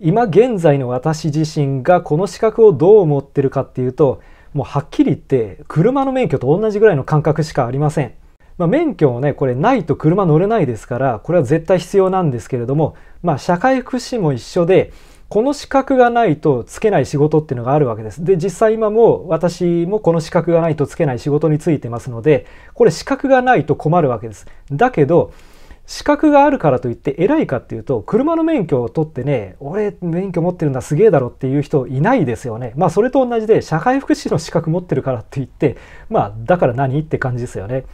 今現在の私自身がこの資格をどう思ってるかっていうともうはっきり言って車の免許と同じぐらいの感覚しかありません。まあ、免許もねこれないと車乗れないですからこれは絶対必要なんですけれども、まあ、社会福祉も一緒でこの資格がないとつけない仕事っていうのがあるわけです。で実際今も私もこの資格がないとつけない仕事についてますのでこれ資格がないと困るわけです。だけど資格があるからといって偉いかっていうと車の免許を取ってね俺免許持ってるんだすげえだろっていう人いないですよねまあそれと同じで社会福祉士の資格持ってるからって言ってまあだから何って感じですよね。